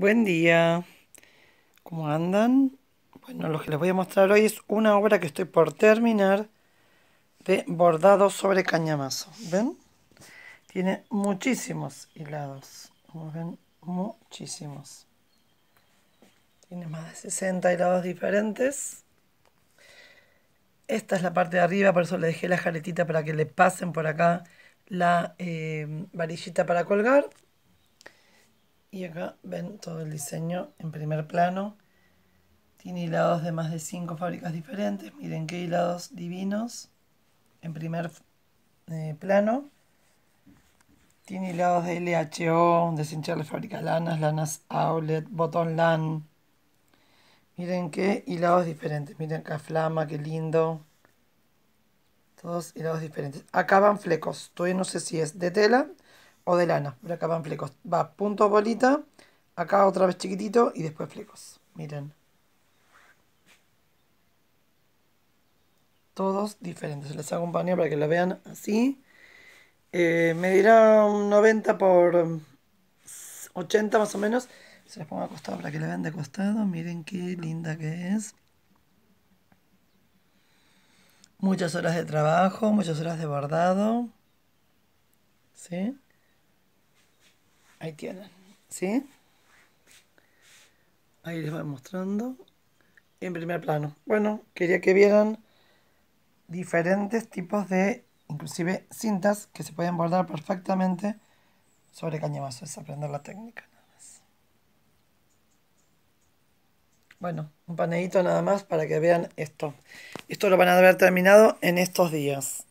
Buen día. ¿Cómo andan? Bueno, lo que les voy a mostrar hoy es una obra que estoy por terminar de bordado sobre cañamazo. ¿Ven? Tiene muchísimos hilados. Como ven, muchísimos. Tiene más de 60 hilados diferentes. Esta es la parte de arriba, por eso le dejé la jaretita para que le pasen por acá la eh, varillita para colgar y acá ven todo el diseño en primer plano. Tiene hilados de más de 5 fábricas diferentes. Miren qué hilados divinos en primer eh, plano. Tiene hilados de LHO, la fábrica lanas, lanas outlet, botón LAN. Miren qué hilados diferentes. Miren acá flama, qué lindo. Todos hilados diferentes. Acá van flecos. Todavía no sé si es de tela, o de lana. Pero acá van flecos. Va punto bolita, acá otra vez chiquitito y después flecos. Miren. Todos diferentes. Les hago un para que lo vean así. Eh, me dirá 90 por 80 más o menos. Se les pongo a costado para que lo vean de costado. Miren qué linda que es. Muchas horas de trabajo, muchas horas de bordado. ¿Sí? Ahí tienen, ¿sí? Ahí les voy mostrando en primer plano. Bueno, quería que vieran diferentes tipos de, inclusive cintas, que se pueden bordar perfectamente sobre cañamazo. Es aprender la técnica Bueno, un paneíto nada más para que vean esto. Esto lo van a haber terminado en estos días.